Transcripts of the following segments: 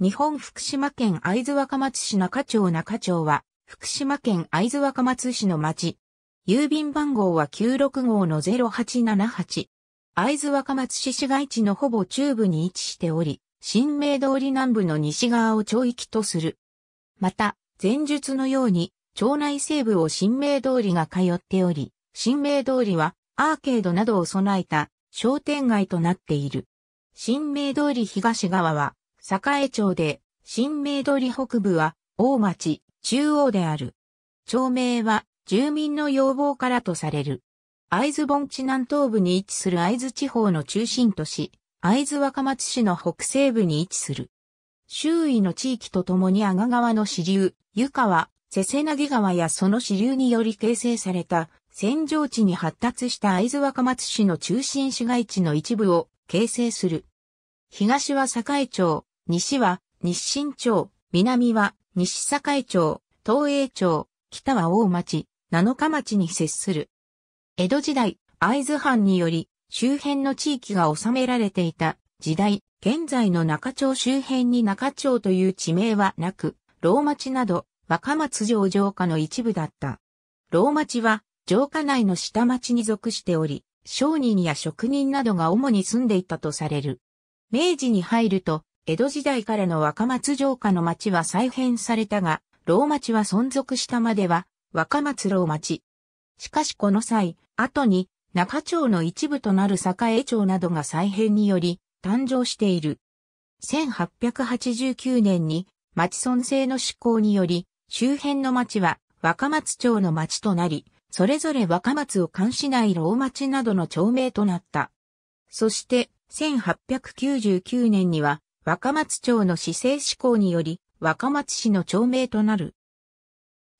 日本福島県会津若松市中町中町は、福島県会津若松市の町。郵便番号は96号の0878。会津若松市市街地のほぼ中部に位置しており、新名通り南部の西側を町域とする。また、前述のように、町内西部を新名通りが通っており、新名通りはアーケードなどを備えた商店街となっている。新名通り東側は栄町で、新名取北部は、大町、中央である。町名は、住民の要望からとされる。会津盆地南東部に位置する会津地方の中心都市、会津若松市の北西部に位置する。周囲の地域とともに阿賀川の支流、湯川、瀬瀬なぎ川やその支流により形成された、戦場地に発達した会津若松市の中心市街地の一部を形成する。東は栄町、西は日清町、南は西栄町、東栄町、北は大町、七日町に接する。江戸時代、会津藩により周辺の地域が治められていた時代、現在の中町周辺に中町という地名はなく、老町など若松城城下の一部だった。老町は城下内の下町に属しており、商人や職人などが主に住んでいたとされる。明治に入ると、江戸時代からの若松城下の町は再編されたが、老町は存続したまでは、若松老町。しかしこの際、後に、中町の一部となる栄町などが再編により、誕生している。1889年に、町村制の施行により、周辺の町は、若松町の町となり、それぞれ若松を監視内老町などの町名となった。そして、1899年には、若松町の市政施行により、若松市の町名となる。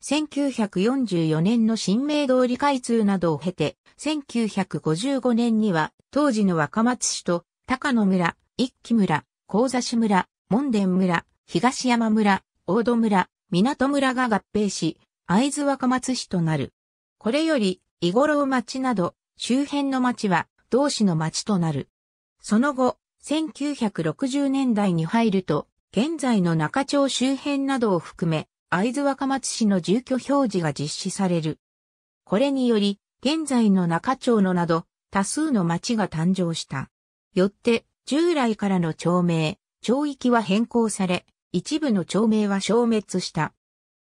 1944年の新名通り開通などを経て、1955年には、当時の若松市と、高野村、一木村、高座市村、門田村、東山村、大戸村、港村が合併し、会津若松市となる。これより、伊五郎町など、周辺の町は、同市の町となる。その後、1960年代に入ると、現在の中町周辺などを含め、会津若松市の住居表示が実施される。これにより、現在の中町のなど、多数の町が誕生した。よって、従来からの町名、町域は変更され、一部の町名は消滅した。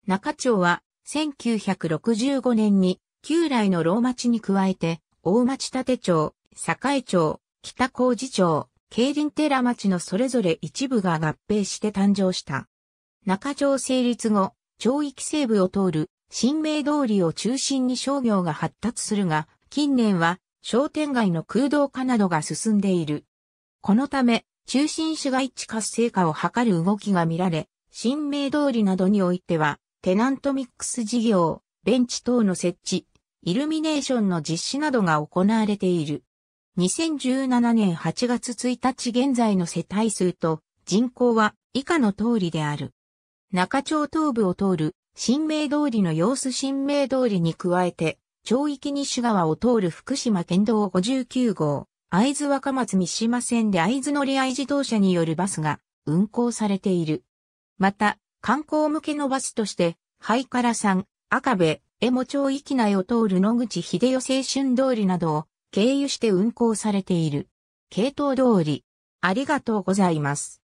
中町は、1965年に、旧来の老町に加えて、大町立町、栄町、北事町、競輪寺町のそれぞれ一部が合併して誕生した。中条成立後、町域西部を通る新名通りを中心に商業が発達するが、近年は商店街の空洞化などが進んでいる。このため、中心市街地活性化を図る動きが見られ、新名通りなどにおいては、テナントミックス事業、ベンチ等の設置、イルミネーションの実施などが行われている。2017年8月1日現在の世帯数と人口は以下の通りである。中町東部を通る新名通りの様子新名通りに加えて、町域西側を通る福島県道59号、会津若松三島線で会津乗り合い自動車によるバスが運行されている。また、観光向けのバスとして、ハイカラ山、赤部、江も町域内を通る野口秀代青春通りなどを経由して運行されている。系統通り。ありがとうございます。